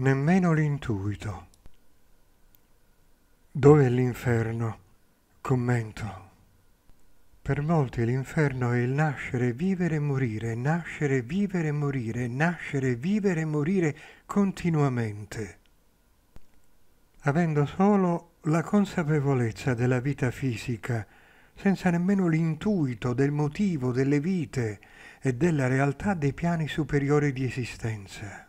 nemmeno l'intuito. Dov'è l'inferno? Commento. Per molti l'inferno è il nascere, vivere e morire, nascere, vivere e morire, nascere, vivere e morire continuamente, avendo solo la consapevolezza della vita fisica, senza nemmeno l'intuito del motivo delle vite e della realtà dei piani superiori di esistenza.